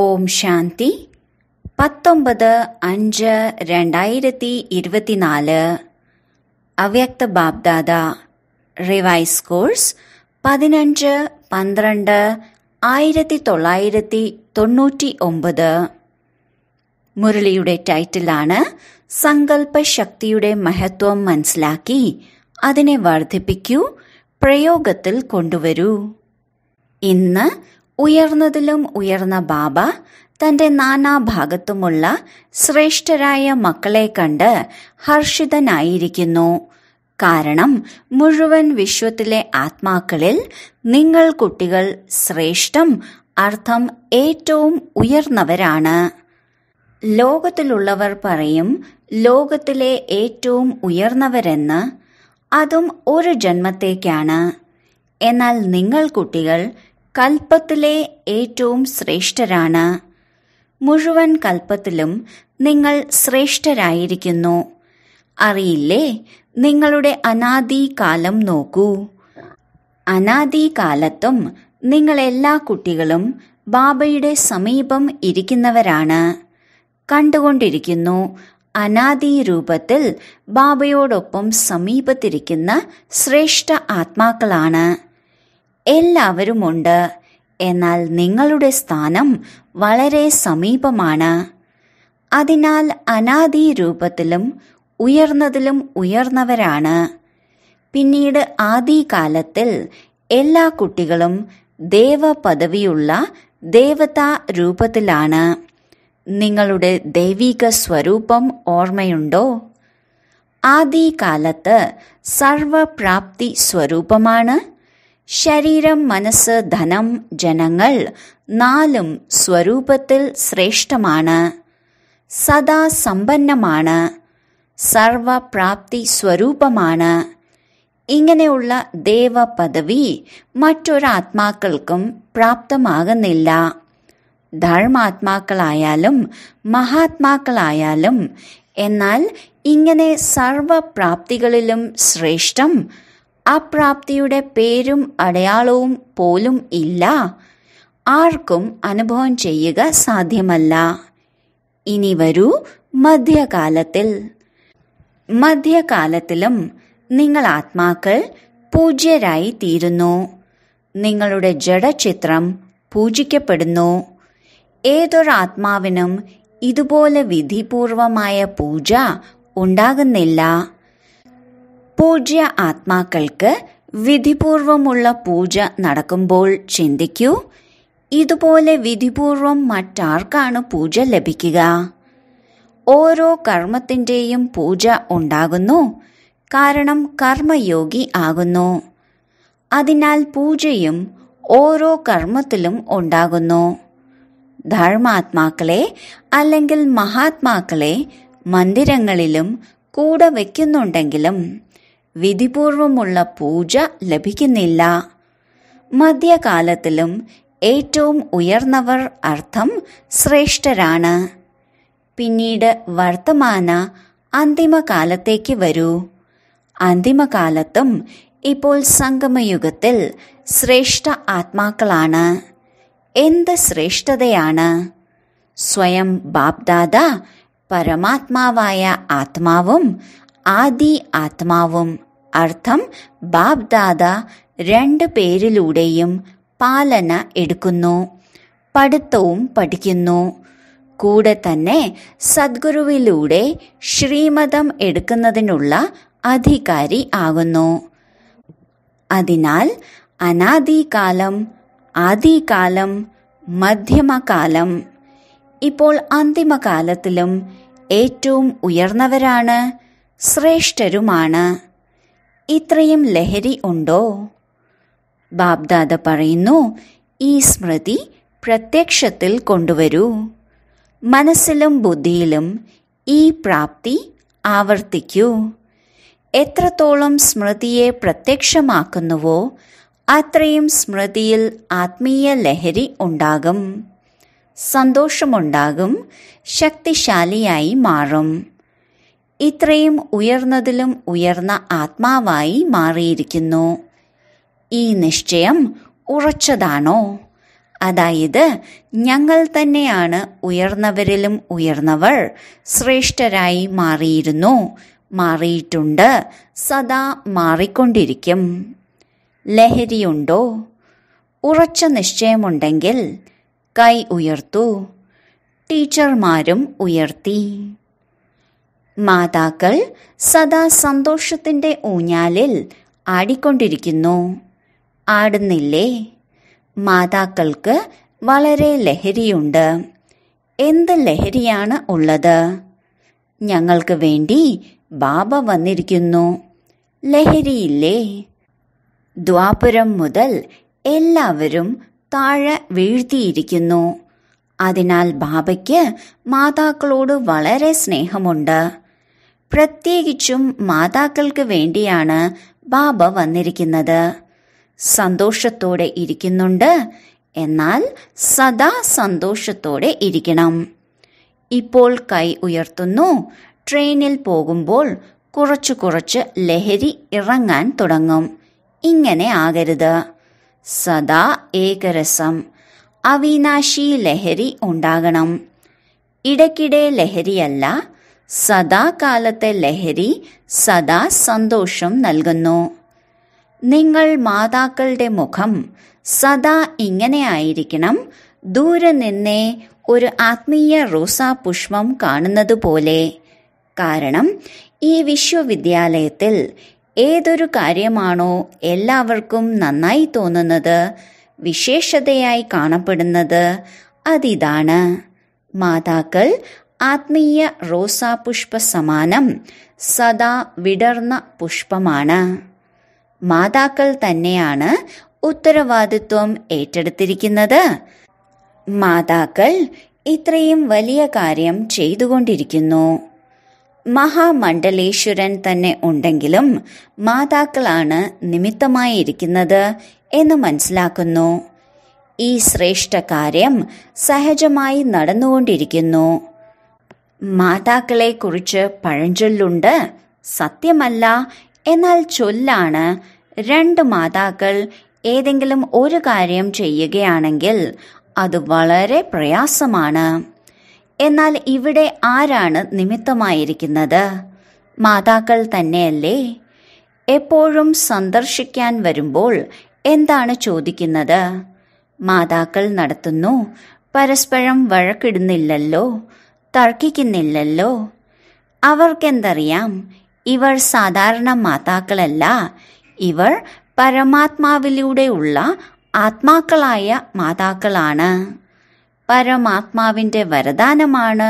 ഓം ശാന്തി പത്തൊമ്പത് അഞ്ച് രണ്ടായിരത്തി ഇരുപത്തിനാല് അവ്യക്ത ബാബ്ദാദ റിവൈസ് കോഴ്സ് പതിനഞ്ച് പന്ത്രണ്ട് ആയിരത്തി തൊള്ളായിരത്തി തൊണ്ണൂറ്റി ഒമ്പത് മുരളിയുടെ ടൈറ്റിലാണ് സങ്കല്പ ശക്തിയുടെ മഹത്വം മനസ്സിലാക്കി അതിനെ വർദ്ധിപ്പിക്കൂ പ്രയോഗത്തിൽ കൊണ്ടുവരൂ ഇന്ന് ഉയർന്നതിലും ഉയർന്ന ബാബ തന്റെ നാനാഭാഗത്തുമുള്ള ശ്രേഷ്ഠരായ മക്കളെ കണ്ട് ഹർഷിതനായിരിക്കുന്നു കാരണം മുഴുവൻ വിശ്വത്തിലെ ആത്മാക്കളിൽ നിങ്ങൾ കുട്ടികൾ ശ്രേഷ്ഠം അർത്ഥം ഏറ്റവും ഉയർന്നവരാണ് ലോകത്തിലുള്ളവർ പറയും ലോകത്തിലെ ഏറ്റവും ഉയർന്നവരെന്ന് അതും ഒരു ജന്മത്തേക്കാണ് എന്നാൽ നിങ്ങൾ കുട്ടികൾ കൽപ്പത്തിലെ ഏറ്റവും ശ്രേഷ്ഠരാണ് മുഴുവൻ കൽപ്പത്തിലും നിങ്ങൾ ശ്രേഷ്ഠരായിരിക്കുന്നു അറിയില്ലേ നിങ്ങളുടെ അനാദികാലം നോക്കൂ അനാദികാലത്തും നിങ്ങളെല്ലാ കുട്ടികളും ബാബയുടെ സമീപം ഇരിക്കുന്നവരാണ് കണ്ടുകൊണ്ടിരിക്കുന്നു അനാദി രൂപത്തിൽ ബാബയോടൊപ്പം സമീപത്തിരിക്കുന്ന ശ്രേഷ്ഠ ആത്മാക്കളാണ് എല്ലാവരുമുണ്ട് എന്നാൽ നിങ്ങളുടെ സ്ഥാനം വളരെ സമീപമാണ് അതിനാൽ അനാദി രൂപത്തിലും ഉയർന്നതിലും ഉയർന്നവരാണ് പിന്നീട് ആദികാലത്തിൽ എല്ലാ കുട്ടികളും ദേവ പദവിയുള്ള ദേവതാ രൂപത്തിലാണ് നിങ്ങളുടെ ദൈവിക സ്വരൂപം ഓർമ്മയുണ്ടോ ആദികാലത്ത് സർവപ്രാപ്തി സ്വരൂപമാണ് ശരീരം മനസ്സ് ധനം ജനങ്ങൾ നാലും സ്വരൂപത്തിൽ ശ്രേഷ്ഠമാണ് സദാ സമ്പന്നമാണ് സർവപ്രാപ്തി സ്വരൂപമാണ് ഇങ്ങനെയുള്ള ദേവപദവി പദവി മറ്റൊരാത്മാക്കൾക്കും പ്രാപ്തമാകുന്നില്ല ധർമാത്മാക്കളായാലും മഹാത്മാക്കളായാലും എന്നാൽ ഇങ്ങനെ സർവപ്രാപ്തികളിലും ശ്രേഷ്ഠം അപ്രാപ്തിയുടെ പേരും അടയാളവും പോലും ഇല്ല ആർക്കും അനുഭവം ചെയ്യുക സാധ്യമല്ല ഇനി വരൂ മധ്യകാലത്തിൽ മധ്യകാലത്തിലും നിങ്ങൾ ആത്മാക്കൾ പൂജ്യരായി തീരുന്നു നിങ്ങളുടെ ജഡചിത്രം പൂജിക്കപ്പെടുന്നു ഏതൊരാത്മാവിനും ഇതുപോലെ വിധിപൂർവമായ പൂജ ഉണ്ടാകുന്നില്ല പൂജ്യ ആത്മാക്കൾക്ക് വിധിപൂർവമുള്ള പൂജ നടക്കുമ്പോൾ ചിന്തിക്കൂ ഇതുപോലെ വിധിപൂർവം മറ്റാർക്കാണ് പൂജ ലഭിക്കുക ഓരോ കർമ്മത്തിൻ്റെയും പൂജ ഉണ്ടാകുന്നു കാരണം കർമ്മയോഗി ആകുന്നു അതിനാൽ പൂജയും ഓരോ കർമ്മത്തിലും ഉണ്ടാകുന്നു ധർമാത്മാക്കളെ അല്ലെങ്കിൽ മഹാത്മാക്കളെ മന്ദിരങ്ങളിലും കൂടെ വയ്ക്കുന്നുണ്ടെങ്കിലും വിധിപൂർവമുള്ള പൂജ ലഭിക്കുന്നില്ല മധ്യകാലത്തിലും ഏറ്റവും ഉയർന്നവർ അർത്ഥം ശ്രേഷ്ഠരാണ് പിന്നീട് വർത്തമാന അന്തിമകാലത്തേക്ക് വരൂ അന്തിമകാലത്തും ഇപ്പോൾ സംഗമയുഗത്തിൽ ശ്രേഷ്ഠ ആത്മാക്കളാണ് എന്ത് ശ്രേഷ്ഠതയാണ് സ്വയം ബാബ്ദാദ പരമാത്മാവായ ആത്മാവും ആദി ആത്മാവും അർത്ഥം ബാബ്ദാദ രണ്ട് പേരിലൂടെയും പാലന എടുക്കുന്നു പഠിത്തവും പഠിക്കുന്നു കൂടെ തന്നെ സദ്ഗുരുവിലൂടെ ശ്രീമതം എടുക്കുന്നതിനുള്ള അധികാരി ആകുന്നു അതിനാൽ അനാദികാലം ആദികാലം മധ്യമകാലം ഇപ്പോൾ അന്തിമകാലത്തിലും ഏറ്റവും ഉയർന്നവരാണ് ശ്രേഷ്ഠരുമാണ് ഇത്രയും ലഹരി ഉണ്ടോ ബാബ്ദാദ പറയുന്നു ഈ സ്മൃതി പ്രത്യക്ഷത്തിൽ കൊണ്ടുവരൂ മനസ്സിലും ബുദ്ധിയിലും ഈ പ്രാപ്തി ആവർത്തിക്കൂ എത്രത്തോളം സ്മൃതിയെ പ്രത്യക്ഷമാക്കുന്നുവോ അത്രയും സ്മൃതിയിൽ ആത്മീയ ലഹരി ഉണ്ടാകും സന്തോഷമുണ്ടാകും ശക്തിശാലിയായി മാറും ഇത്രയും ഉയർന്നതിലും ഉയർന്ന ആത്മാവായി മാറിയിരിക്കുന്നു ഈ നിശ്ചയം ഉറച്ചതാണോ അതായത് ഞങ്ങൾ തന്നെയാണ് ഉയർന്നവരിലും ഉയർന്നവർ ശ്രേഷ്ഠരായി മാറിയിരുന്നു മാറിയിട്ടുണ്ട് സദാ മാറിക്കൊണ്ടിരിക്കും ലഹരിയുണ്ടോ ഉറച്ച നിശ്ചയമുണ്ടെങ്കിൽ കൈ ഉയർത്തൂ ടീച്ചർമാരും ഉയർത്തി മാതാക്കൾ സദാ സന്തോഷത്തിന്റെ ഊഞ്ഞാലിൽ ആടിക്കൊണ്ടിരിക്കുന്നു ആടുന്നില്ലേ മാതാക്കൾക്ക് വളരെ ലഹരിയുണ്ട് എന്ത് ലഹരിയാണ് ഉള്ളത് ഞങ്ങൾക്ക് വേണ്ടി ബാബ വന്നിരിക്കുന്നു ലഹരിയില്ലേ ദ്വാപുരം മുതൽ എല്ലാവരും താഴെ വീഴ്ത്തിയിരിക്കുന്നു അതിനാൽ ബാബയ്ക്ക് മാതാക്കളോട് വളരെ സ്നേഹമുണ്ട് പ്രത്യേകിച്ചും മാതാക്കൾക്ക് വേണ്ടിയാണ് ബാബ വന്നിരിക്കുന്നത് സന്തോഷത്തോടെ ഇരിക്കുന്നുണ്ട് എന്നാൽ സദാ സന്തോഷത്തോടെ ഇരിക്കണം ഇപ്പോൾ കൈ ഉയർത്തുന്നു ട്രെയിനിൽ പോകുമ്പോൾ കുറച്ചു കുറച്ച് ലഹരി ഇറങ്ങാൻ തുടങ്ങും ഇങ്ങനെ ആകരുത് സദാ ഏകരസം അവിനാശി ലഹരി ഉണ്ടാകണം ഇടയ്ക്കിടെ ലഹരിയല്ല സദാകാലത്തെ ലഹരി സദാ സന്തോഷം നൽകുന്നു നിങ്ങൾ മാതാക്കളുടെ മുഖം സദാ ഇങ്ങനെയായിരിക്കണം ദൂരെ നിന്നേ ഒരു ആത്മീയ റോസാ പുഷ്പം കാണുന്നത് പോലെ കാരണം ഈ വിശ്വവിദ്യാലയത്തിൽ ഏതൊരു കാര്യമാണോ എല്ലാവർക്കും നന്നായി തോന്നുന്നത് വിശേഷതയായി കാണപ്പെടുന്നത് അതിതാണ് മാതാക്കൾ ആത്മീയ റോസാപുഷ്പ സമാനം സദാ വിടർന്ന പുഷ്പമാണ് മാതാക്കൾ തന്നെയാണ് ഉത്തരവാദിത്വം ഏറ്റെടുത്തിരിക്കുന്നത് മാതാക്കൾ ഇത്രയും വലിയ കാര്യം ചെയ്തുകൊണ്ടിരിക്കുന്നു മഹാമണ്ഡലേശ്വരൻ തന്നെ ഉണ്ടെങ്കിലും മാതാക്കളാണ് നിമിത്തമായിരിക്കുന്നത് എന്ന് മനസ്സിലാക്കുന്നു ഈ ശ്രേഷ്ഠ കാര്യം സഹജമായി നടന്നുകൊണ്ടിരിക്കുന്നു മാതാക്കളെക്കുറിച്ച് പഴഞ്ചൊല്ലുണ്ട് സത്യമല്ല എന്നാൽ ചൊല്ലാണ് രണ്ട് മാതാക്കൾ ഏതെങ്കിലും ഒരു കാര്യം ചെയ്യുകയാണെങ്കിൽ അത് വളരെ പ്രയാസമാണ് എന്നാൽ ഇവിടെ ആരാണ് നിമിത്തമായിരിക്കുന്നത് മാതാക്കൾ തന്നെയല്ലേ എപ്പോഴും സന്ദർശിക്കാൻ വരുമ്പോൾ എന്താണ് ചോദിക്കുന്നത് മാതാക്കൾ നടത്തുന്നു പരസ്പരം വഴക്കിടുന്നില്ലല്ലോ തർക്കിക്കുന്നില്ലല്ലോ അവർക്കെന്തറിയാം ഇവർ സാധാരണ മാതാക്കളല്ല ഇവർ പരമാത്മാവിലൂടെയുള്ള ആത്മാക്കളായ മാതാക്കളാണ് പരമാത്മാവിന്റെ വരദാനമാണ്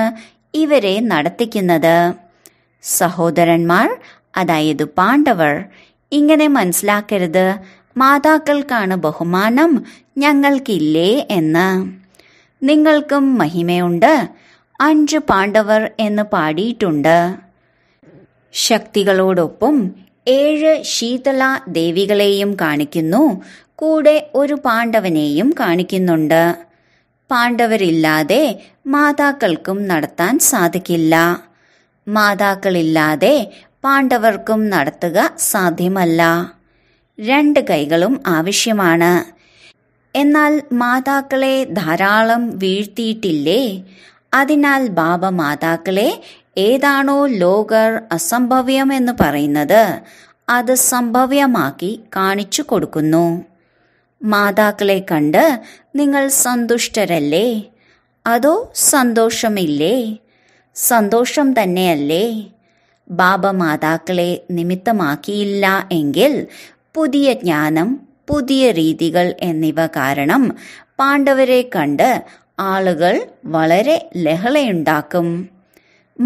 ഇവരെ നടത്തിക്കുന്നത് സഹോദരന്മാർ അതായത് പാണ്ഡവർ ഇങ്ങനെ മനസ്സിലാക്കരുത് മാതാക്കൾക്കാണ് ബഹുമാനം ഞങ്ങൾക്കില്ലേ എന്ന് നിങ്ങൾക്കും മഹിമയുണ്ട് അഞ്ച് പാണ്ഡവർ എന്ന് പാടിയിട്ടുണ്ട് ശക്തികളോടൊപ്പം ഏഴ് ശീതള ദേവികളെയും കാണിക്കുന്നു കൂടെ ഒരു പാണ്ഡവനെയും കാണിക്കുന്നുണ്ട് പാണ്ഡവരില്ലാതെ മാതാക്കൾക്കും നടത്താൻ സാധിക്കില്ല മാതാക്കളില്ലാതെ പാണ്ഡവർക്കും നടത്തുക സാധ്യമല്ല രണ്ട് കൈകളും ആവശ്യമാണ് എന്നാൽ മാതാക്കളെ ധാരാളം വീഴ്ത്തിയിട്ടില്ലേ അതിനാൽ ബാബ മാതാക്കളെ ഏതാണോ ലോകർ അസംഭവ്യം എന്ന് പറയുന്നത് അത് സംഭവ്യമാക്കി കാണിച്ചു കൊടുക്കുന്നു മാതാക്കളെ കണ്ട് നിങ്ങൾ സന്തുഷ്ടരല്ലേ അതോ സന്തോഷമില്ലേ സന്തോഷം തന്നെയല്ലേ ബാബ മാതാക്കളെ നിമിത്തമാക്കിയില്ല എങ്കിൽ പുതിയ ജ്ഞാനം പുതിയ രീതികൾ എന്നിവ കാരണം പാണ്ഡവരെ കണ്ട് ആളുകൾ വളരെ ലഹളയുണ്ടാക്കും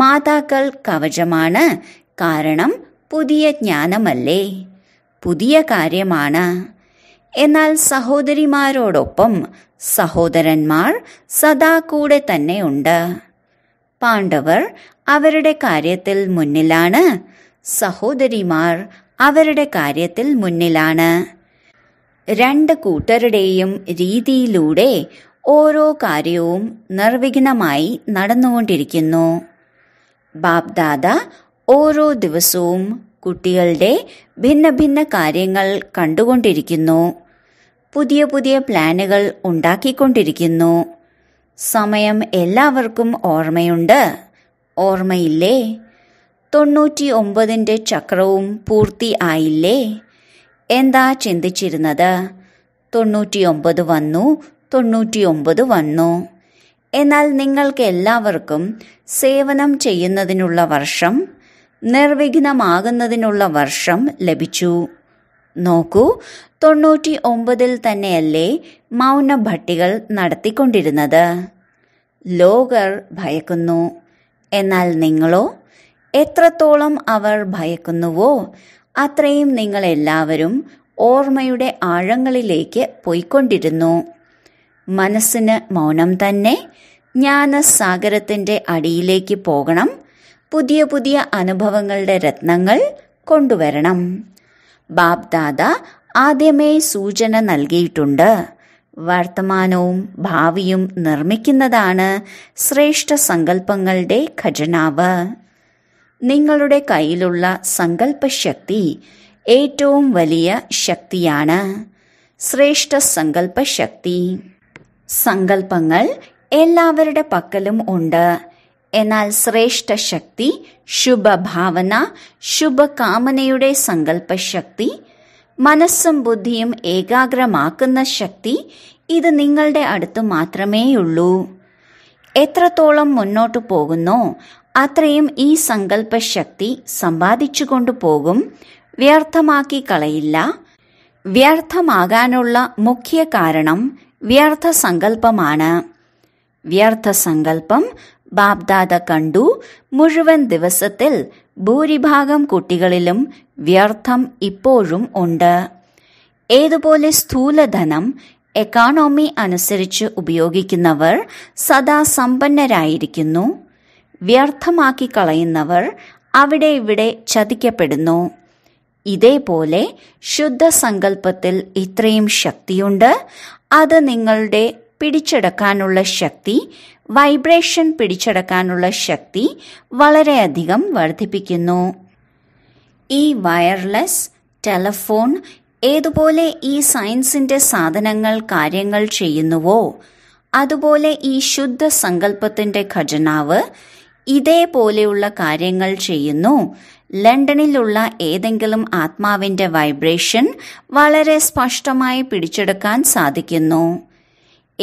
മാതാക്കൾ കവചമാണ് കാരണം പുതിയ ജ്ഞാനമല്ലേ പുതിയ കാര്യമാണ് എന്നാൽ സഹോദരിമാരോടൊപ്പം സഹോദരന്മാർ സദാ കൂടെ തന്നെയുണ്ട് പാണ്ഡവർ അവരുടെ കാര്യത്തിൽ മുന്നിലാണ് സഹോദരിമാർ അവരുടെ കാര്യത്തിൽ മുന്നിലാണ് രണ്ട് കൂട്ടരുടെയും രീതിയിലൂടെ ഓരോ കാര്യവും നിർവിഘ്നമായി നടന്നുകൊണ്ടിരിക്കുന്നു ബാബ്ദാദ ഓരോ ദിവസവും കുട്ടികളുടെ ഭിന്ന ഭിന്ന കാര്യങ്ങൾ കണ്ടുകൊണ്ടിരിക്കുന്നു പുതിയ പുതിയ പ്ലാനുകൾ ഉണ്ടാക്കിക്കൊണ്ടിരിക്കുന്നു സമയം എല്ലാവർക്കും ഓർമ്മയുണ്ട് ഓർമ്മയില്ലേ തൊണ്ണൂറ്റി ഒമ്പതിൻ്റെ ചക്രവും പൂർത്തി ആയില്ലേ എന്താ ചിന്തിച്ചിരുന്നത് തൊണ്ണൂറ്റിയൊമ്പത് വന്നു തൊണ്ണൂറ്റിയൊമ്പത് വന്നു എന്നാൽ നിങ്ങൾക്ക് എല്ലാവർക്കും സേവനം ചെയ്യുന്നതിനുള്ള വർഷം നിർവിഘ്നമാകുന്നതിനുള്ള വർഷം ലഭിച്ചു നോക്കൂ തൊണ്ണൂറ്റി ഒമ്പതിൽ തന്നെയല്ലേ മൗന ഭട്ടികൾ നടത്തിക്കൊണ്ടിരുന്നത് ലോകർ ഭയക്കുന്നു എന്നാൽ നിങ്ങളോ എത്രത്തോളം അവർ ഭയക്കുന്നുവോ അത്രയും നിങ്ങൾ എല്ലാവരും ഓർമ്മയുടെ ആഴങ്ങളിലേക്ക് പോയിക്കൊണ്ടിരുന്നു മനസ്സിന് മൗനം തന്നെ ജ്ഞാനസാഗരത്തിന്റെ അടിയിലേക്ക് പോകണം പുതിയ പുതിയ അനുഭവങ്ങളുടെ രത്നങ്ങൾ കൊണ്ടുവരണം ബാബ്ദാദ ആദ്യമേ സൂചന നൽകിയിട്ടുണ്ട് വർത്തമാനവും ഭാവിയും നിർമ്മിക്കുന്നതാണ് ശ്രേഷ്ഠ സങ്കല്പങ്ങളുടെ ഖജനാവ് നിങ്ങളുടെ കയ്യിലുള്ള സങ്കല്പശക്തി ഏറ്റവും വലിയ ശക്തിയാണ് ശ്രേഷ്ഠ സങ്കല്പശക്തി സങ്കല്പങ്ങൾ എല്ലാവരുടെ പക്കലും ഉണ്ട് എന്നാൽ ശ്രേഷ്ഠ ശക്തി ശുഭഭാവന ശുഭകാമനയുടെ സങ്കല്പശക്തി മനസ്സും ബുദ്ധിയും ഏകാഗ്രമാക്കുന്ന ശക്തി ഇത് നിങ്ങളുടെ അടുത്ത് മാത്രമേയുള്ളൂ എത്രത്തോളം മുന്നോട്ടു പോകുന്നോ അത്രയും ഈ സങ്കല്പശക്തി സമ്പാദിച്ചു കൊണ്ടുപോകും വ്യർത്ഥമാക്കി കളയില്ല വ്യർത്ഥമാകാനുള്ള മുഖ്യ കാരണം വ്യർത്ഥ സങ്കല്പമാണ് വ്യർത്ഥ സങ്കല്പം ബാബ്ദാദ കണ്ടു മുഴുവൻ ദിവസത്തിൽ ഭൂരിഭാഗം കുട്ടികളിലും വ്യർത്ഥം ഇപ്പോഴും ഉണ്ട് ഏതുപോലെ സ്ഥൂലധനം എക്കോണമി അനുസരിച്ച് ഉപയോഗിക്കുന്നവർ സദാ സമ്പന്നരായിരിക്കുന്നു വ്യർത്ഥമാക്കി കളയുന്നവർ അവിടെ ഇവിടെ ചതിക്കപ്പെടുന്നു ഇതേപോലെ ശുദ്ധ ഇത്രയും ശക്തിയുണ്ട് അത് നിങ്ങളുടെ പിടിച്ചെടുക്കാനുള്ള ശക്തി വൈബ്രേഷൻ പിടിച്ചെടുക്കാനുള്ള ശക്തി വളരെയധികം വർദ്ധിപ്പിക്കുന്നു ഈ വയർലെസ് ടെലഫോൺ ഏതുപോലെ ഈ സയൻസിന്റെ സാധനങ്ങൾ കാര്യങ്ങൾ ചെയ്യുന്നുവോ അതുപോലെ ഈ ശുദ്ധ സങ്കല്പത്തിന്റെ ഖജനാവ് ഇതേപോലെയുള്ള കാര്യങ്ങൾ ചെയ്യുന്നു ലണ്ടനിലുള്ള ഏതെങ്കിലും ആത്മാവിന്റെ വൈബ്രേഷൻ വളരെ സ്പഷ്ടമായി പിടിച്ചെടുക്കാൻ സാധിക്കുന്നു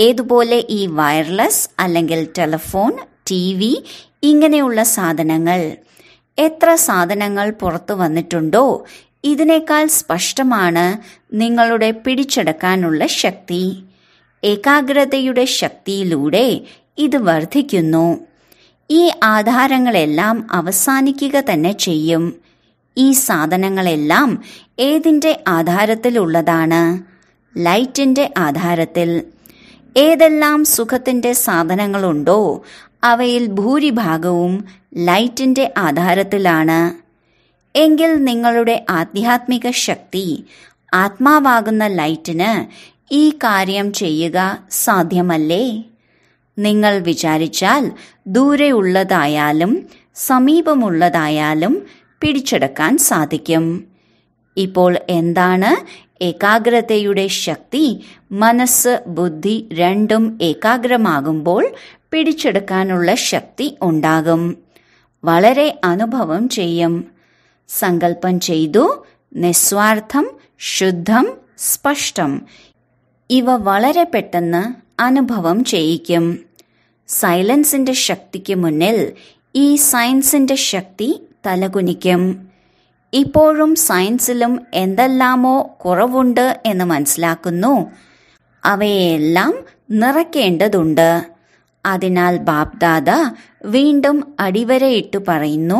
ഏതുപോലെ ഈ വയർലെസ് അല്ലെങ്കിൽ ടെലഫോൺ ടി വി ഇങ്ങനെയുള്ള സാധനങ്ങൾ എത്ര സാധനങ്ങൾ പുറത്തു വന്നിട്ടുണ്ടോ ഇതിനേക്കാൾ സ്പഷ്ടമാണ് നിങ്ങളുടെ പിടിച്ചെടുക്കാനുള്ള ശക്തി ഏകാഗ്രതയുടെ ശക്തിയിലൂടെ ഇത് വർദ്ധിക്കുന്നു ഈ ആധാരങ്ങളെല്ലാം അവസാനിക്കുക തന്നെ ചെയ്യും ഈ സാധനങ്ങളെല്ലാം ഏതിൻ്റെ ആധാരത്തിലുള്ളതാണ് ലൈറ്റിൻ്റെ ആധാരത്തിൽ ഏതെല്ലാം സുഖത്തിൻ്റെ സാധനങ്ങളുണ്ടോ അവയിൽ ഭൂരിഭാഗവും ലൈറ്റിൻ്റെ ആധാരത്തിലാണ് എങ്കിൽ നിങ്ങളുടെ ആധ്യാത്മിക ശക്തി ആത്മാവാകുന്ന ലൈറ്റിന് ഈ കാര്യം ചെയ്യുക സാധ്യമല്ലേ നിങ്ങൾ വിചാരിച്ചാൽ ദൂരെയുള്ളതായാലും സമീപമുള്ളതായാലും പിടിച്ചെടുക്കാൻ സാധിക്കും ഇപ്പോൾ എന്താണ് ഏകാഗ്രതയുടെ ശക്തി മനസ്സ് ബുദ്ധി രണ്ടും ഏകാഗ്രമാകുമ്പോൾ പിടിച്ചെടുക്കാനുള്ള ശക്തി ഉണ്ടാകും വളരെ അനുഭവം ചെയ്യും സങ്കല്പം ചെയ്തു നിസ്വാർത്ഥം ശുദ്ധം സ്പഷ്ടം ഇവ വളരെ പെട്ടെന്ന് അനുഭവം ചെയ്യിക്കും സൈലൻസിന്റെ ശക്തിക്ക് മുന്നിൽ ഈ സയൻസിന്റെ ശക്തി തലകുനിക്കും ഇപ്പോഴും സയൻസിലും എന്തെല്ലാമോ കുറവുണ്ട് എന്ന് മനസ്സിലാക്കുന്നു അവയെല്ലാം നിറയ്ക്കേണ്ടതുണ്ട് അതിനാൽ ബാപ്ദാദ വീണ്ടും അടിവരയിട്ട് പറയുന്നു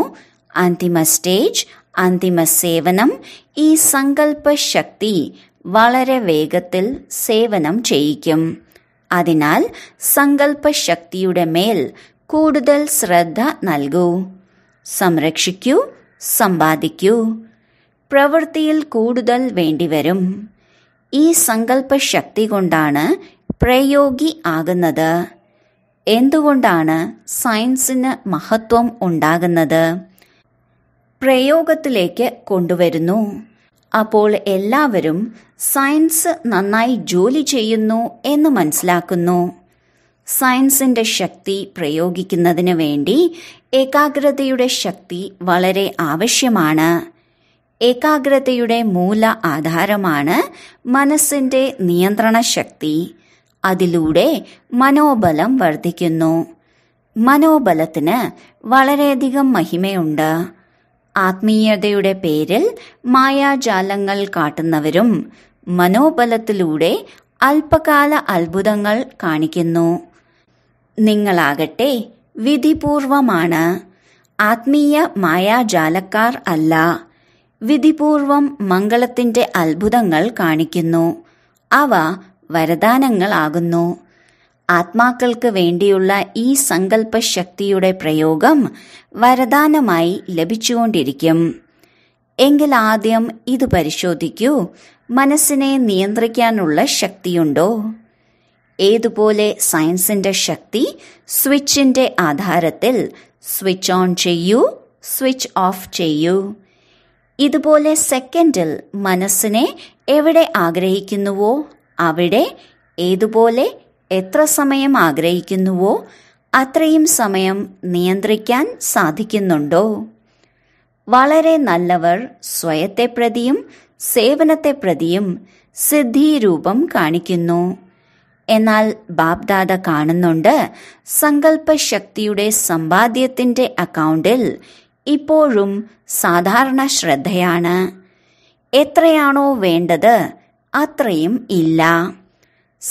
അന്തിമ സ്റ്റേജ് അന്തിമ സേവനം ഈ സങ്കല്പ ശക്തി വളരെ വേഗത്തിൽ സേവനം ചെയ്യിക്കും അതിനാൽ സങ്കല്പശക്തിയുടെ മേൽ കൂടുതൽ ശ്രദ്ധ നൽകൂ സംരക്ഷിക്കൂ സമ്പാദിക്കൂ പ്രവൃത്തിയിൽ കൂടുതൽ വേണ്ടിവരും ഈ സങ്കല്പശക്തി കൊണ്ടാണ് പ്രയോഗി ആകുന്നത് എന്തുകൊണ്ടാണ് സയൻസിന് മഹത്വം ഉണ്ടാകുന്നത് പ്രയോഗത്തിലേക്ക് കൊണ്ടുവരുന്നു അപ്പോൾ എല്ലാവരും സയൻസ് നന്നായി ജോലി ചെയ്യുന്നു എന്ന് മനസ്സിലാക്കുന്നു സയൻസിന്റെ ശക്തി പ്രയോഗിക്കുന്നതിന് വേണ്ടി ഏകാഗ്രതയുടെ ശക്തി വളരെ ആവശ്യമാണ് ഏകാഗ്രതയുടെ മൂല ആധാരമാണ് മനസ്സിന്റെ നിയന്ത്രണ ശക്തി അതിലൂടെ മനോബലം വർദ്ധിക്കുന്നു മനോബലത്തിന് വളരെയധികം മഹിമയുണ്ട് ആത്മീയതയുടെ പേരിൽ മായാജാലങ്ങൾ കാട്ടുന്നവരും മനോബലത്തിലൂടെ അല്പകാല അത്ഭുതങ്ങൾ കാണിക്കുന്നു നിങ്ങളാകട്ടെ വിധിപൂർവമാണ് ആത്മീയ മായാജാലക്കാർ അല്ല വിധിപൂർവം മംഗളത്തിന്റെ അത്ഭുതങ്ങൾ കാണിക്കുന്നു അവ വരദാനങ്ങളാകുന്നു ആത്മാക്കൾക്ക് വേണ്ടിയുള്ള ഈ സങ്കല്പ ശക്തിയുടെ പ്രയോഗം വരദാനമായി ലഭിച്ചുകൊണ്ടിരിക്കും എങ്കിൽ ആദ്യം ഇത് പരിശോധിക്കൂ മനസ്സിനെ നിയന്ത്രിക്കാനുള്ള ശക്തിയുണ്ടോ ഏതുപോലെ സയൻസിന്റെ ശക്തി സ്വിച്ചിന്റെ ആധാരത്തിൽ സ്വിച്ച് ഓൺ ചെയ്യൂ സ്വിച്ച് ഓഫ് ചെയ്യൂ ഇതുപോലെ സെക്കൻഡിൽ മനസ്സിനെ എവിടെ ആഗ്രഹിക്കുന്നുവോ അവിടെ ഏതുപോലെ എത്ര സമയം ആഗ്രഹിക്കുന്നുവോ അത്രയും സമയം നിയന്ത്രിക്കാൻ സാധിക്കുന്നുണ്ടോ വളരെ നല്ലവർ സ്വയത്തെ പ്രതിയും സേവനത്തെ പ്രതിയും സിദ്ധിരൂപം കാണിക്കുന്നു എന്നാൽ ബാബ്ദാദ കാണുന്നുണ്ട് സങ്കല്പശക്തിയുടെ സമ്പാദ്യത്തിന്റെ അക്കൗണ്ടിൽ ഇപ്പോഴും സാധാരണ ശ്രദ്ധയാണ് എത്രയാണോ വേണ്ടത് അത്രയും ഇല്ല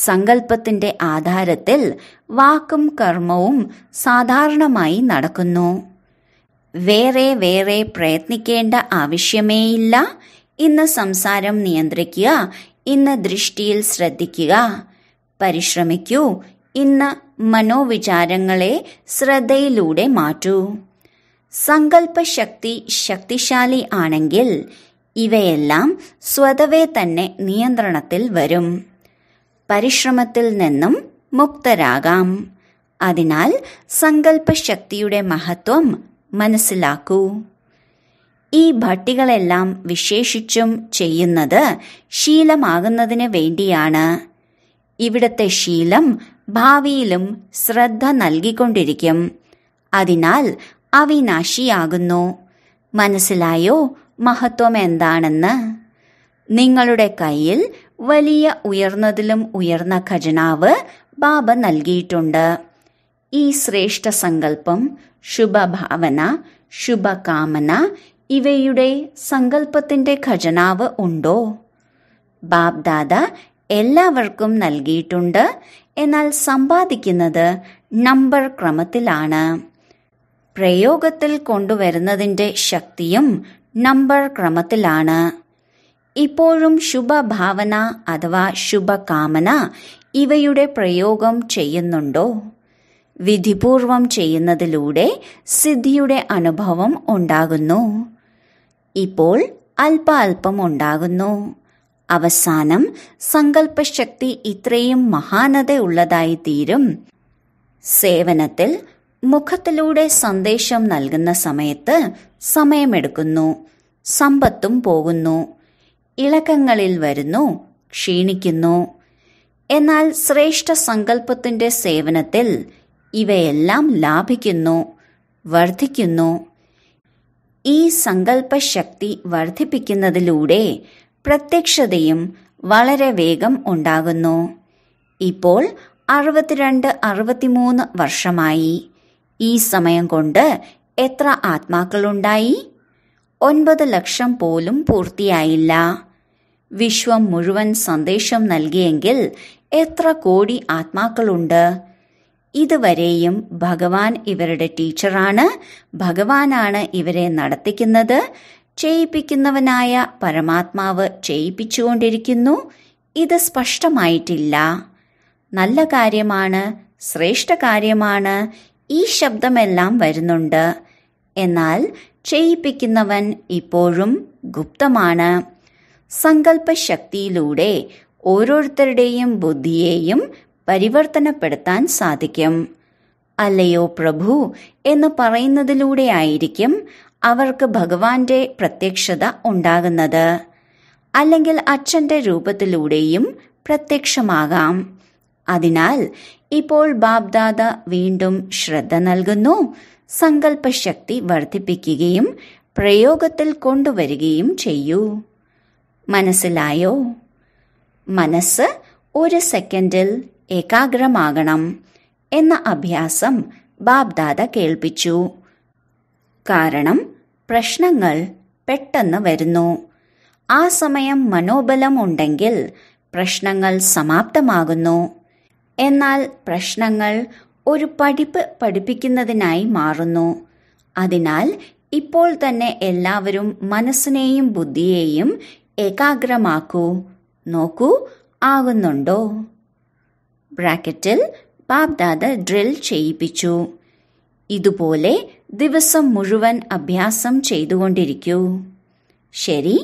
സങ്കല്പത്തിന്റെ ആധാരത്തിൽ വാക്കും കർമ്മവും സാധാരണമായി നടക്കുന്നു വേറെ വേറെ പ്രയത്നിക്കേണ്ട ആവശ്യമേയില്ല ഇന്ന് സംസാരം നിയന്ത്രിക്കുക ഇന്ന് ദൃഷ്ടിയിൽ ശ്രദ്ധിക്കുക പരിശ്രമിക്കൂ ഇന്ന് മനോവിചാരങ്ങളെ ശ്രദ്ധയിലൂടെ മാറ്റൂ സങ്കല്പശക്തി ശക്തിശാലി ആണെങ്കിൽ ഇവയെല്ലാം സ്വതവേ തന്നെ നിയന്ത്രണത്തിൽ വരും പരിശ്രമത്തിൽ നിന്നും മുക്തരാകാം അതിനാൽ സങ്കല്പശക്തിയുടെ മഹത്വം മനസ്സിലാക്കൂ ഈ ഭട്ടികളെല്ലാം വിശേഷിച്ചും ചെയ്യുന്നത് ശീലമാകുന്നതിന് വേണ്ടിയാണ് ഇവിടത്തെ ശീലം ഭാവിയിലും ശ്രദ്ധ നൽകിക്കൊണ്ടിരിക്കും അതിനാൽ അവിനാശിയാകുന്നു മനസ്സിലായോ മഹത്വം എന്താണെന്ന് നിങ്ങളുടെ കയ്യിൽ വലിയ ഉയർന്നതിലും ഉയർന്ന ഖജനാവ് ബാബ നൽകിയിട്ടുണ്ട് ഈ ശ്രേഷ്ഠ സങ്കല്പം ശുഭഭാവന ശുഭകാമന ഇവയുടെ സങ്കല്പത്തിന്റെ ഖജനാവ് ഉണ്ടോ ബാബ്ദാദ എല്ലാവർക്കും നൽകിയിട്ടുണ്ട് എന്നാൽ സമ്പാദിക്കുന്നത് നമ്പർ ക്രമത്തിലാണ് പ്രയോഗത്തിൽ കൊണ്ടുവരുന്നതിന്റെ ശക്തിയും നമ്പർ ക്രമത്തിലാണ് ഇപ്പോഴും ശുഭഭാവന അഥവാ ശുഭകാമന ഇവയുടെ പ്രയോഗം ചെയ്യുന്നുണ്ടോ വിധിപൂർവം ചെയ്യുന്നതിലൂടെ സിദ്ധിയുടെ അനുഭവം ഉണ്ടാകുന്നു ഇപ്പോൾ അല്പ ഉണ്ടാകുന്നു അവസാനം സങ്കല്പശക്തി ഇത്രയും മഹാനതയുള്ളതായി തീരും സേവനത്തിൽ മുഖത്തിലൂടെ സന്ദേശം നൽകുന്ന സമയത്ത് സമയമെടുക്കുന്നു സമ്പത്തും പോകുന്നു ഇളക്കങ്ങളിൽ വരുന്നു ക്ഷീണിക്കുന്നു എന്നാൽ ശ്രേഷ്ഠ സങ്കല്പത്തിന്റെ സേവനത്തിൽ ഇവയെല്ലാം ലാഭിക്കുന്നു വർദ്ധിക്കുന്നു ഈ സങ്കല്പശക്തി വർദ്ധിപ്പിക്കുന്നതിലൂടെ പ്രത്യക്ഷതയും വളരെ വേഗം ഉണ്ടാകുന്നു ഇപ്പോൾ അറുപത്തിരണ്ട് അറുപത്തിമൂന്ന് വർഷമായി ഈ സമയം കൊണ്ട് എത്ര ആത്മാക്കളുണ്ടായി ഒൻപത് ലക്ഷം പോലും പൂർത്തിയായില്ല വിശ്വം മുഴുവൻ സന്ദേശം നൽകിയെങ്കിൽ എത്ര കോടി ആത്മാക്കളുണ്ട് ഇതുവരെയും ഭഗവാൻ ഇവരുടെ ടീച്ചറാണ് ഭഗവാനാണ് ഇവരെ നടത്തിക്കുന്നത് ചെയ്യിപ്പിക്കുന്നവനായ പരമാത്മാവ് ചെയ്യിപ്പിച്ചുകൊണ്ടിരിക്കുന്നു ഇത് സ്പഷ്ടമായിട്ടില്ല നല്ല കാര്യമാണ് ശ്രേഷ്ഠ കാര്യമാണ് ഈ ശബ്ദമെല്ലാം വരുന്നുണ്ട് എന്നാൽ ചെയ്യിപ്പിക്കുന്നവൻ ഇപ്പോഴും ഗുപ്തമാണ് സങ്കല്പശക്തിയിലൂടെ ഓരോരുത്തരുടെയും ബുദ്ധിയെയും പരിവർത്തനപ്പെടുത്താൻ സാധിക്കും അല്ലയോ പ്രഭു എന്ന് പറയുന്നതിലൂടെ ആയിരിക്കും അവർക്ക് ഭഗവാന്റെ പ്രത്യക്ഷത ഉണ്ടാകുന്നത് അല്ലെങ്കിൽ അച്ഛന്റെ രൂപത്തിലൂടെയും പ്രത്യക്ഷമാകാം അതിനാൽ ഇപ്പോൾ ബാബ്ദാദ വീണ്ടും ശ്രദ്ധ നൽകുന്നു സങ്കല്പശക്തി വർദ്ധിപ്പിക്കുകയും പ്രയോഗത്തിൽ കൊണ്ടുവരികയും ചെയ്യൂ മനസ്സിലായോ മനസ്സ് ഒരു സെക്കൻഡിൽ ഏകാഗ്രമാകണം എന്ന അഭ്യാസം ബാബ്ദാദ കേൾപ്പിച്ചു കാരണം പ്രശ്നങ്ങൾ പെട്ടെന്ന് വരുന്നു ആ സമയം മനോബലം ഉണ്ടെങ്കിൽ പ്രശ്നങ്ങൾ സമാപ്തമാകുന്നു എന്നാൽ പ്രശ്നങ്ങൾ ഒരു പഠിപ്പ് പഠിപ്പിക്കുന്നതിനായി മാറുന്നു അതിനാൽ ഇപ്പോൾ തന്നെ എല്ലാവരും മനസ്സിനെയും ബുദ്ധിയെയും ഏകാഗ്രമാക്കൂ നോക്കൂ ആകുന്നുണ്ടോ ബ്രാക്കറ്റിൽ ബാബ്ദാദ ഡ്രിൽ ചെയ്യിപ്പിച്ചു ഇതുപോലെ ദിവസം മുഴുവൻ അഭ്യാസം ചെയ്തുകൊണ്ടിരിക്കൂ ശരി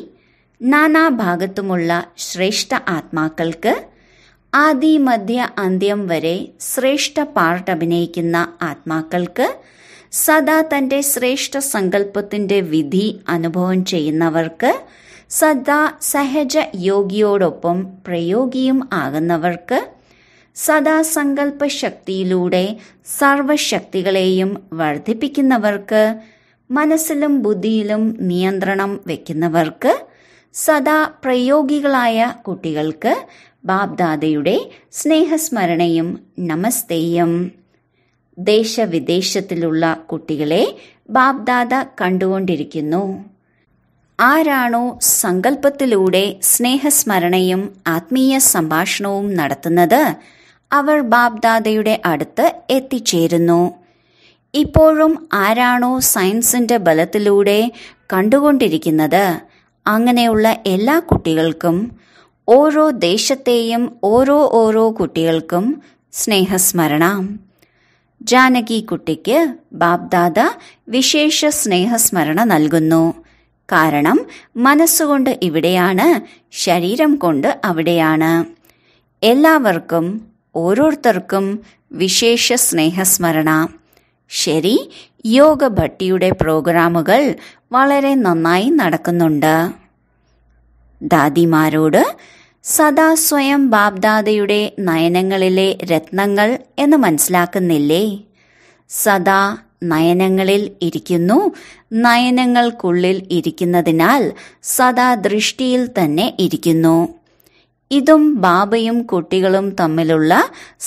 നാനാഭാഗത്തുമുള്ള ശ്രേഷ്ഠ ആത്മാക്കൾക്ക് ആദി മധ്യ അന്ത്യം വരെ ശ്രേഷ്ഠ പാർട്ട് അഭിനയിക്കുന്ന ആത്മാക്കൾക്ക് സദാ തന്റെ ശ്രേഷ്ഠ സങ്കല്പത്തിന്റെ വിധി അനുഭവം ചെയ്യുന്നവർക്ക് സദാ സഹജ യോഗിയോടൊപ്പം പ്രയോഗിയും ആകുന്നവർക്ക് സദാസങ്കല്പ ശക്തിയിലൂടെ സർവശക്തികളെയും വർദ്ധിപ്പിക്കുന്നവർക്ക് മനസ്സിലും ബുദ്ധിയിലും നിയന്ത്രണം വയ്ക്കുന്നവർക്ക് സദാ പ്രയോഗികളായ കുട്ടികൾക്ക് ബാബ്ദാദയുടെ സ്നേഹസ്മരണയും നമസ്തേയും ദേശവിദേശത്തിലുള്ള കുട്ടികളെ ബാബ്ദാദ കണ്ടുകൊണ്ടിരിക്കുന്നു ആരാണോ സങ്കല്പത്തിലൂടെ സ്നേഹസ്മരണയും ആത്മീയ സംഭാഷണവും നടത്തുന്നത് അവർ ബാബ്ദാദയുടെ അടുത്ത് എത്തിച്ചേരുന്നു ഇപ്പോഴും ആരാണോ സയൻസിന്റെ ബലത്തിലൂടെ കണ്ടുകൊണ്ടിരിക്കുന്നത് അങ്ങനെയുള്ള എല്ലാ കുട്ടികൾക്കും ഓരോ ദേശത്തെയും ഓരോ ഓരോ കുട്ടികൾക്കും സ്നേഹസ്മരണ ജാനകി കുട്ടിക്ക് ബാബ്ദാദ വിശേഷ സ്നേഹസ്മരണ നൽകുന്നു കാരണം മനസ്സുകൊണ്ട് ഇവിടെയാണ് ശരീരം കൊണ്ട് അവിടെയാണ് എല്ലാവർക്കും ഓരോരുത്തർക്കും വിശേഷ സ്നേഹസ്മരണ ശരി യോഗ ഭട്ടിയുടെ പ്രോഗ്രാമുകൾ വളരെ നന്നായി നടക്കുന്നുണ്ട് ദാദിമാരോട് സദാ സ്വയം ബാബ്ദാദയുടെ നയനങ്ങളിലെ രത്നങ്ങൾ എന്ന് മനസ്സിലാക്കുന്നില്ലേ സദാ നയനങ്ങളിൽ ഇരിക്കുന്നു നയനങ്ങൾക്കുള്ളിൽ ഇരിക്കുന്നതിനാൽ സദാ ദൃഷ്ടിയിൽ തന്നെ ഇരിക്കുന്നു ഇതും ബാബയും കുട്ടികളും തമ്മിലുള്ള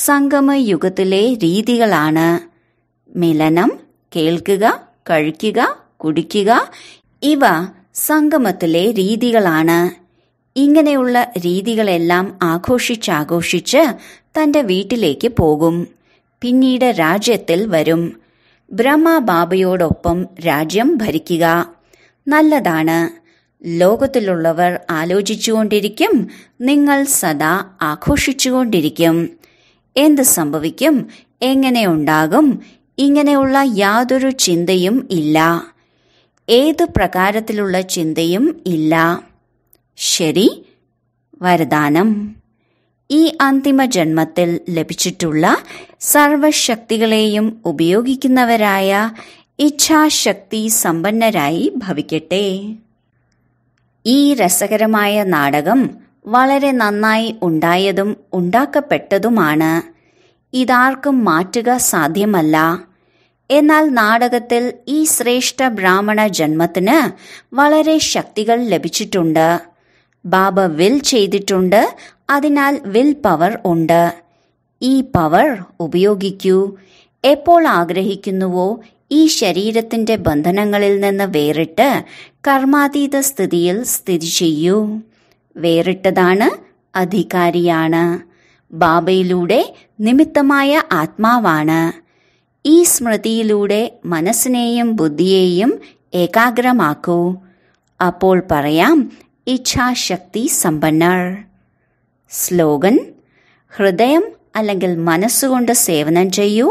സംഗമയുഗത്തിലെ രീതികളാണ് മിലനം കേൾക്കുക കഴിക്കുക കുടിക്കുക ഇവ സംഗമത്തിലെ രീതികളാണ് ഇങ്ങനെയുള്ള രീതികളെല്ലാം ആഘോഷിച്ചാഘോഷിച്ച് തന്റെ വീട്ടിലേക്ക് പോകും പിന്നീട് രാജ്യത്തിൽ വരും ബ്രഹ്മബാബയോടൊപ്പം രാജ്യം ഭരിക്കുക നല്ലതാണ് ലോകത്തിലുള്ളവർ ആലോചിച്ചുകൊണ്ടിരിക്കും നിങ്ങൾ സദാ ആഘോഷിച്ചുകൊണ്ടിരിക്കും എന്ത് സംഭവിക്കും എങ്ങനെ ഉണ്ടാകും ഇങ്ങനെയുള്ള യാതൊരു ചിന്തയും ഇല്ല ഏത് പ്രകാരത്തിലുള്ള ചിന്തയും ഇല്ല ശരി വരദാനം ഈ അന്തിമ ജന്മത്തിൽ ലഭിച്ചിട്ടുള്ള സർവശക്തികളെയും ഉപയോഗിക്കുന്നവരായ ഇച്ഛാശക്തി സമ്പന്നരായി ഭവിക്കട്ടെ ഈ രസകരമായ നാടകം വളരെ നന്നായി ഉണ്ടായതും ഉണ്ടാക്കപ്പെട്ടതുമാണ് ഇതാർക്കും മാറ്റുക സാധ്യമല്ല എന്നാൽ നാടകത്തിൽ ഈ ശ്രേഷ്ഠ ബ്രാഹ്മണ ജന്മത്തിന് വളരെ ശക്തികൾ ലഭിച്ചിട്ടുണ്ട് ബാബ വിൽ ചെയ്തിട്ടുണ്ട് അതിനാൽ വിൽ പവർ ഉണ്ട് ഈ പവർ ഉപയോഗിക്കൂ എപ്പോൾ ആഗ്രഹിക്കുന്നുവോ ഈ ശരീരത്തിന്റെ ബന്ധനങ്ങളിൽ നിന്ന് വേറിട്ട് കർമാതീത സ്ഥിതിയിൽ സ്ഥിതി ചെയ്യൂ വേറിട്ടതാണ് അധികാരിയാണ് ബാബയിലൂടെ നിമിത്തമായ ആത്മാവാണ് ഈ സ്മൃതിയിലൂടെ മനസ്സിനെയും ബുദ്ധിയെയും ഏകാഗ്രമാക്കൂ അപ്പോൾ പറയാം ഇച്ഛാശക്തി സമ്പന്നർ സ്ലോഗൻ ഹൃദയം അല്ലെങ്കിൽ മനസ്സുകൊണ്ട് സേവനം ചെയ്യൂ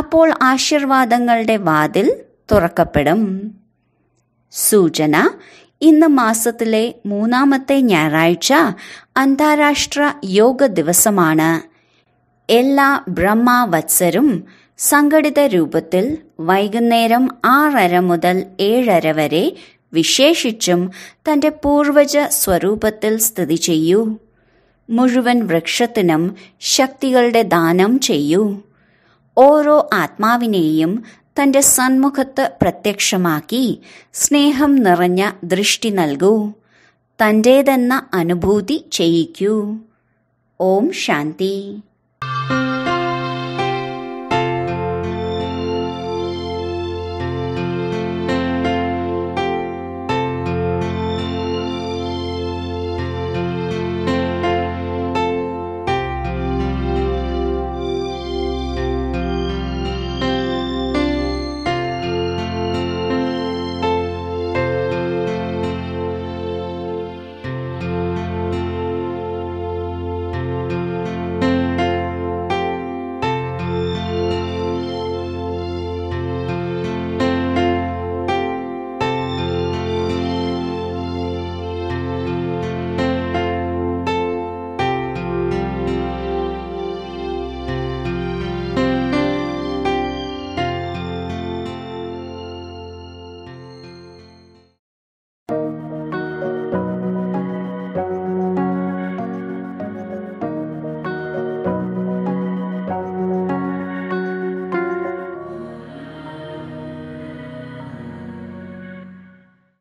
അപ്പോൾ ആശീർവാദങ്ങളുടെ വാതിൽ തുറക്കപ്പെടും സൂചന ഇന്ന് മാസത്തിലെ മൂന്നാമത്തെ ഞായറാഴ്ച അന്താരാഷ്ട്ര യോഗ ദിവസമാണ് എല്ലാ ബ്രഹ്മാവത്സരും സംഘടിത രൂപത്തിൽ വൈകുന്നേരം ആറര മുതൽ ഏഴര വരെ വിശേഷിച്ചും തന്റെ പൂർവജ സ്വരൂപത്തിൽ സ്ഥിതി ചെയ്യൂ മുഴുവൻ വൃക്ഷത്തിനും ശക്തികളുടെ ദാനം ചെയ്യൂ ഓരോ ആത്മാവിനെയും തന്റെ സന്മുഖത്ത് പ്രത്യക്ഷമാക്കി സ്നേഹം നിറഞ്ഞ ദൃഷ്ടി നൽകൂ തന്റേതെന്ന അനുഭൂതി ചെയ്യിക്കൂ ഓം ശാന്തി